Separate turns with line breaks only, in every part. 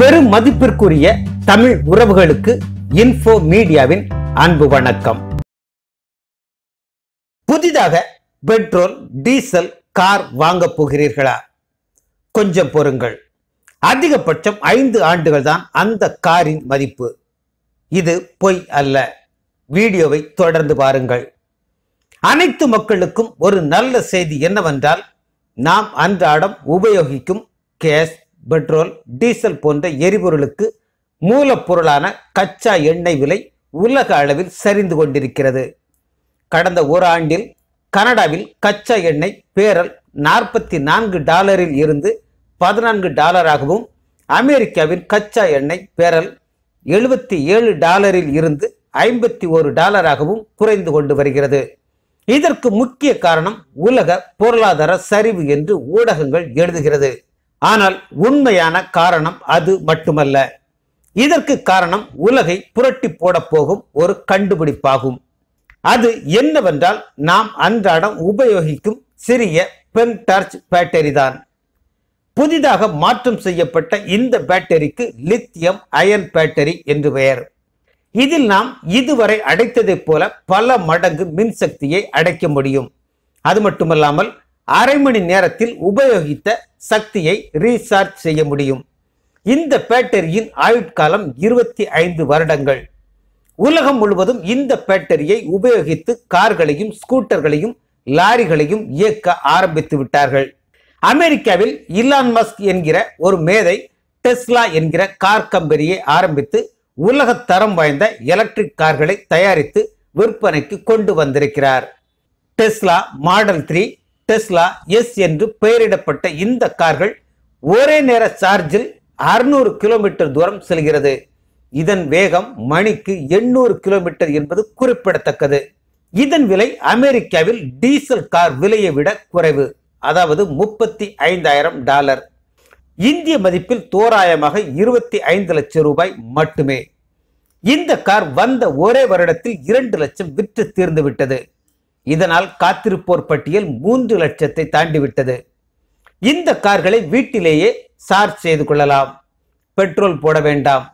பெரும் மதிப்பிற்குரிய தமிழ் உறவுகளுக்கு இன்ஃபோ மீடியாவின் அன்பு வணக்கம் புதிதாக பெட்ரோல் டீசல் கார் வாங்க போகிறீர்களா கொஞ்சம் பொறுங்கள் அதிகபட்சம் ஐந்து ஆண்டுகள் தான் அந்த காரின் மதிப்பு இது பொய் அல்ல வீடியோவை தொடர்ந்து பாருங்கள் அனைத்து மக்களுக்கும் ஒரு நல்ல செய்தி என்னவென்றால் நாம் அன்றாடம் உபயோகிக்கும் கேஸ் பெட்ரோல் டீசல் போன்ற எரிபொருளுக்கு மூலப்பொருளான கச்சா எண்ணெய் விலை உலக அளவில் சரிந்து கொண்டிருக்கிறது கடந்த ஓராண்டில் கனடாவில் கச்சா எண்ணெய் பேரல் நாற்பத்தி நான்கு டாலரில் இருந்து பதினான்கு டாலராகவும் அமெரிக்காவின் கச்சா எண்ணெய் பேரல் எழுபத்தி ஏழு டாலரில் இருந்து ஐம்பத்தி ஒரு டாலராகவும் குறைந்து கொண்டு வருகிறது இதற்கு முக்கிய காரணம் உலக பொருளாதார சரிவு என்று ஊடகங்கள் எழுதுகிறது ஆனால் உண்மையான காரணம் அது மட்டுமல்ல இதற்கு காரணம் உலகை புரட்டி போட போகும் ஒரு கண்டுபிடிப்பாகும் அது என்னவென்றால் நாம் அன்றாடம் உபயோகிக்கும் சிறிய பென் டார்ச் பேட்டரி தான் புதிதாக மாற்றம் செய்யப்பட்ட இந்த பேட்டரிக்கு லித்தியம் அயன் பேட்டரி என்று பெயர் இதில் நாம் இதுவரை அடைத்ததைப் போல பல மடங்கு மின்சக்தியை அடைக்க முடியும் அது மட்டுமல்லாமல் அரை மணி நேரத்தில் உபயோகித்த சக்தியை ரீசார்ஜ் செய்ய முடியும் இந்த பேட்டரியின் ஆயுட்காலம் இருபத்தி ஐந்து வருடங்கள் உலகம் முழுவதும் இந்த பேட்டரியை உபயோகித்து கார்களையும் ஸ்கூட்டர்களையும் லாரிகளையும் இயக்க ஆரம்பித்து விட்டார்கள் அமெரிக்காவில் இலான் மஸ்க் என்கிற ஒரு மேதை டெஸ்லா என்கிற கார் கம்பெனியை ஆரம்பித்து உலக தரம் வாய்ந்த எலக்ட்ரிக் கார்களை தயாரித்து விற்பனைக்கு கொண்டு வந்திருக்கிறார் Tesla model three Tesla S என்று பெயரிடப்பட்ட இந்த கார்கள் ஒரே நேர சார்ஜில் அறுநூறு கிலோமீட்டர் தூரம் செல்கிறது இதன் வேகம் மணிக்கு எண்ணூறு கிலோமீட்டர் என்பது குறிப்பிடத்தக்கது இதன் விலை அமெரிக்காவில் டீசல் கார் விலையை விட குறைவு அதாவது முப்பத்தி ஐந்தாயிரம் டாலர் இந்திய மதிப்பில் தோராயமாக இருபத்தி ஐந்து லட்சம் ரூபாய் மட்டுமே இந்த கார் வந்த ஒரே வருடத்தில் இரண்டு லட்சம் விற்று தீர்ந்துவிட்டது இதனால் காத்திருப்போர் பட்டியல் மூன்று லட்சத்தை தாண்டிவிட்டது இந்த கார்களை வீட்டிலேயே சார்ஜ் செய்து கொள்ளலாம் பெட்ரோல் போட வேண்டாம்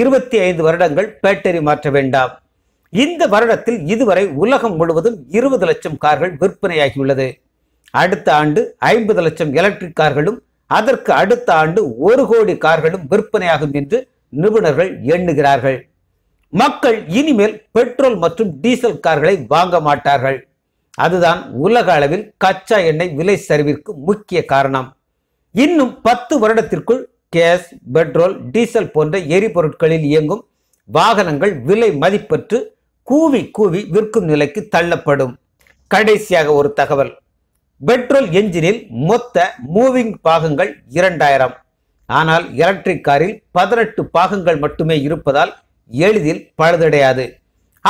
இருபத்தி ஐந்து வருடங்கள் பேட்டரி மாற்ற வேண்டாம் இந்த வருடத்தில் இதுவரை உலகம் முழுவதும் இருபது லட்சம் கார்கள் விற்பனையாகியுள்ளது அடுத்த ஆண்டு ஐம்பது லட்சம் எலக்ட்ரிக் கார்களும் அதற்கு அடுத்த ஆண்டு ஒரு கோடி கார்களும் விற்பனையாகும் என்று நிபுணர்கள் எண்ணுகிறார்கள் மக்கள் இனிமேல் பெட்ரோல் மற்றும் டீசல் கார்களை வாங்க மாட்டார்கள் அதுதான் உலக அளவில் கச்சா எண்ணெய் விலை சரிவிற்கு முக்கிய காரணம் இன்னும் பத்து வருடத்திற்குள் கேஸ் பெட்ரோல் டீசல் போன்ற எரிபொருட்களில் இயங்கும் வாகனங்கள் விலை மதிப்பற்று கூவி கூவி விற்கும் நிலைக்கு தள்ளப்படும் கடைசியாக ஒரு தகவல் பெட்ரோல் என்ஜினில் மொத்த மூவிங் பாகங்கள் இரண்டாயிரம் ஆனால் எலக்ட்ரிக் காரில் பதினெட்டு பாகங்கள் மட்டுமே இருப்பதால் எளிதில் பழுதடையாது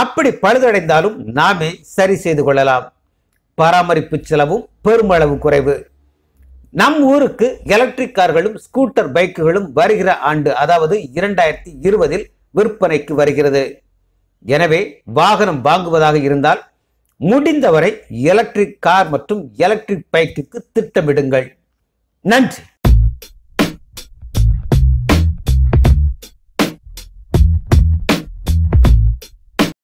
அப்படி பழுதடைந்தாலும் நாமே சரி செய்து கொள்ளலாம் பராமரிப்பு செலவும் பெருமளவு குறைவு நம் ஊருக்கு எலக்ட்ரிக் கார்களும் ஸ்கூட்டர் பைக்குகளும் வருகிற ஆண்டு அதாவது இரண்டாயிரத்தி இருபதில் விற்பனைக்கு வருகிறது எனவே வாகனம் வாங்குவதாக இருந்தால் முடிந்தவரை எலக்ட்ரிக் கார் மற்றும் எலக்ட்ரிக் பைக்குக்கு திட்டமிடுங்கள் நன்றி